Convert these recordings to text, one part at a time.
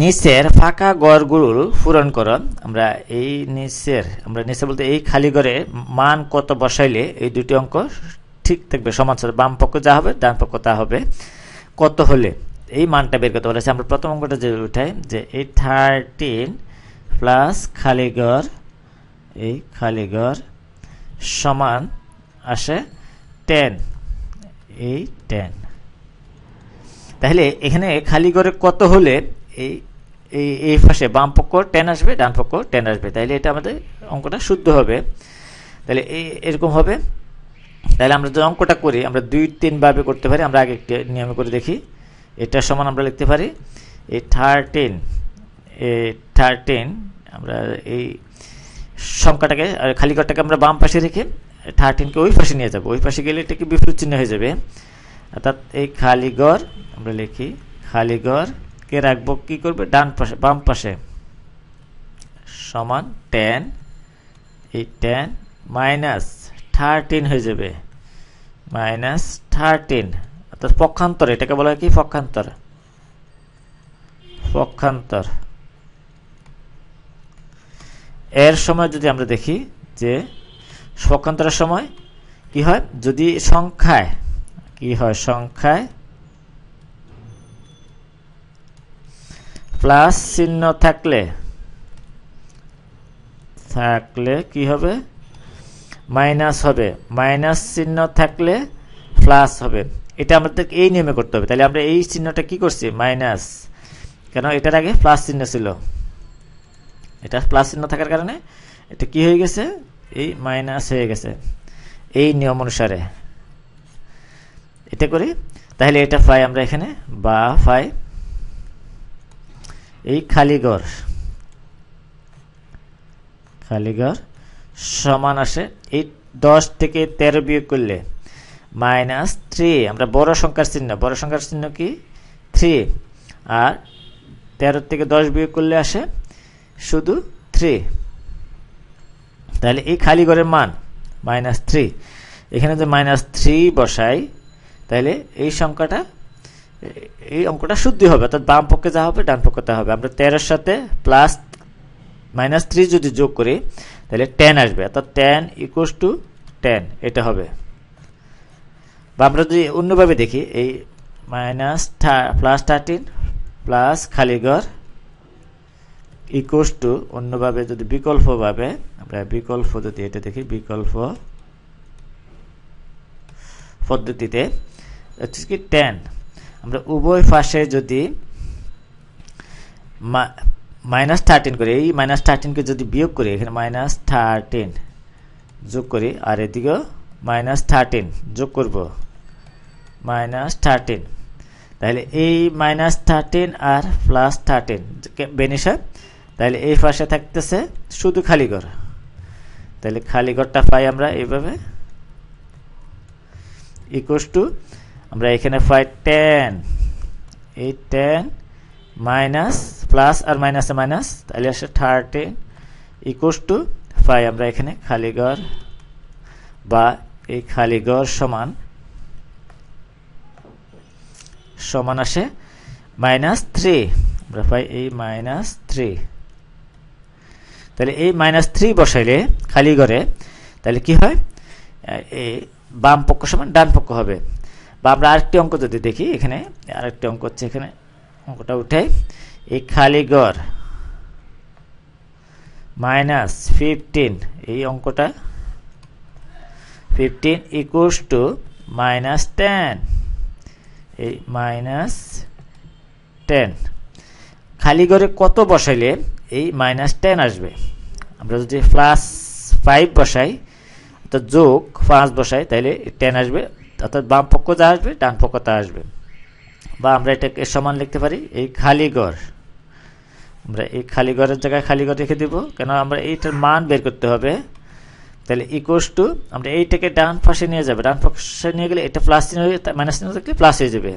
নিচের ফাঁকা গড়গুলো পূরণ করো আমরা এই নিচের আমরা নিচে বলতে এই খালি গড়ে মান কত বসাইলে এই দুটি অঙ্ক ঠিক থাকবে সমান বাম পক্ষ যা হবে ডান পক্ষ তা হবে কত হলে এই মানটা বের করতে বলেছে আমরা প্রথম অঙ্কটা যে উঠাই যে এই থার্টিন প্লাস খালি এই খালি সমান আসে টেন এই টেন তাহলে এখানে খালি গড়ে কত হলে এই এই এই পাশে বাম পক্ষ টেন আসবে ডান পক্ষ টেন আসবে তাইলে এটা আমাদের অঙ্কটা শুদ্ধ হবে তাহলে এই এরকম হবে তাহলে আমরা যদি অঙ্কটা করি আমরা দুই তিনভাবে করতে পারি আমরা আগে একটি নিয়মে করে দেখি এটার সমান আমরা লিখতে পারি এই থার্টিন এ থার্টিন আমরা এই সংখ্যাটাকে খালি ঘরটাকে আমরা বাম পাশে রেখে থার্টিনকে ওই পাশে নিয়ে যাবো ওই পাশে গেলে এটাকে বিপরীত চিহ্ন হয়ে যাবে অর্থাৎ এই খালিগড় আমরা লিখি খালিগড় কে রাখবো কি করবে ডান পাশে বাম পাশে সমান টেন এই টেন মাইনাস থার্টিন হয়ে যাবে মাইনাস থার্টিন অর্থাৎ পক্ষান্তর এটাকে বলা হয় কি পক্ষান্তর পক্ষান্তর এর সময় যদি আমরা দেখি যে পক্ষান্তরের সময় কি হয় যদি সংখ্যায় কি হয় সংখ্যায় প্লাস চিহ্ন থাকলে থাকলে কি হবে মাইনাস হবে মাইনাস চিহ্ন থাকলে প্লাস হবে এটা আমাদের এই নিয়মে করতে হবে তাহলে আমরা এই চিহ্নটা কি করছি মাইনাস কেন এটার আগে প্লাস চিহ্ন ছিল এটা প্লাস চিহ্ন থাকার কারণে এটা কি হয়ে গেছে এই মাইনাস হয়ে গেছে এই নিয়ম অনুসারে এটা করি তাহলে এটা পাই আমরা এখানে বা ফাই এই খালিগড় খালিগড় সমান আসে এই দশ থেকে তেরো বিয়োগ করলে মাইনাস থ্রি আমরা বড় সংখ্যার চিহ্ন বড় সংখ্যার চিহ্ন কি থ্রি আর তেরো থেকে দশ বিয়োগ করলে আসে শুধু থ্রি তাহলে এই খালি ঘরের মান মাইনাস থ্রি এখানে যে মাইনাস থ্রি বসাই তাহলে এই সংখ্যাটা এই অঙ্কটা শুদ্ধি হবে অর্থাৎ বাম পক্ষে যা হবে ডান পক্ষে তা হবে আমরা তেরোর সাথে প্লাস মাইনাস থ্রি যদি যোগ করি তাহলে টেন আসবে অর্থাৎ টেন ইকুয়াস টু টেন এটা হবে বা আমরা যদি অন্যভাবে দেখি এই মাইনাস প্লাস থার্টিন প্লাস খালিগর ইকুয়াস টু অন্যভাবে যদি বিকল্পভাবে আমরা বিকল্প যদি এটা দেখি বিকল্প পদ্ধতিতে হচ্ছে কি টেন আমরা উভয় পাশে যদি মাইনাস থার্টিন করি এই মাইনাস থার্টিনকে যদি বিয়োগ করি এখানে মাইনাস থার্টিন যোগ করি আর এদিকেও মাইনাস থার্টিন যোগ করব মাইনাস থার্টিন তাহলে এই মাইনাস থার্টিন আর প্লাস থার্টিন বেনিশা তাহলে এই পাশে থাকতেছে শুধু খালি ঘর তাহলে খালি ঘরটা পাই আমরা এইভাবে ইকুয়াস টু আমরা এখানে পাই টেন এই টেন মাইনাস প্লাস আর মাইনাসে মাইনাস তাহলে আসে থার্টিন ইকুয়াস টু ফাইভ আমরা এখানে খালিগড় বা এই খালিগড় সমান সমান আসে মাইনাস থ্রি আমরা পাই এই মাইনাস থ্রি তাহলে এই মাইনাস থ্রি বসাইলে খালি ঘরে তাহলে কি হয় এই বাম পক্ষ সমান ডান পক্ষ হবে বা আমরা আরেকটি অঙ্ক যদি দেখি এখানে আরেকটি অঙ্ক হচ্ছে এখানে অঙ্কটা উঠে এই খালিগড় মাইনাস ফিফটিন এই অঙ্কটা fifteen equals to minus ten এই মাইনাস টেন খালি ঘরে কত বসাইলে এই মাইনাস টেন আসবে আমরা যদি প্লাস ফাইভ বসাই অর্থাৎ যোগ পাঁচ বসাই তাহলে টেন আসবে অর্থাৎ বাম পক্ষ যা আসবে ডান পক্ষ তা আসবে বা আমরা এটাকে সমান লিখতে পারি এই খালি আমরা এই খালি জায়গায় খালি রেখে দেবো কেন আমরা এইটার মান বের করতে হবে তাহলে ইকোয়াস টু আমরা এইটাকে ডান পাশে নিয়ে যাবে ডান পাশে নিয়ে গেলে এটা প্লাস চিহ্ন মাইনাস চিহ্ন থাকলে প্লাস হয়ে যাবে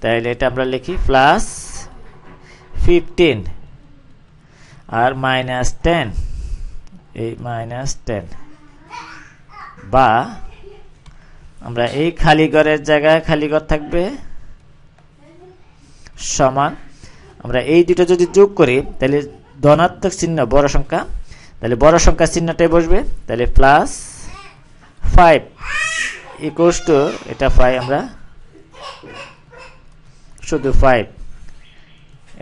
তাহলে এটা আমরা লিখি প্লাস ফিফটিন আর মাইনাস টেন এই মাইনাস টেন বা আমরা এই খালি ঘরের জায়গায় খালি ঘর থাকবে সমান আমরা এই দুটো যদি যোগ করি তাহলে ধনাত্মক চিহ্ন বড় সংখ্যা তাহলে বড় সংখ্যা চিহ্নটাই বসবে তাহলে প্লাস ফাইভ ইকুয়ালস টু এটা পাই আমরা শুধু ফাইভ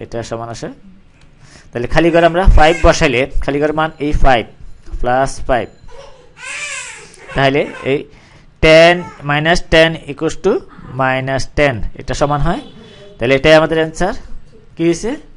এটা সমান আসে তাহলে খালি ঘর আমরা ফাইভ বসাইলে খালি ঘর মান এই ফাইভ প্লাস ফাইভ তাহলে এই ten minus ten equals to minus ten এটা সমান হয় তাহলে এটাই আমাদের অ্যান্সার কী হয়েছে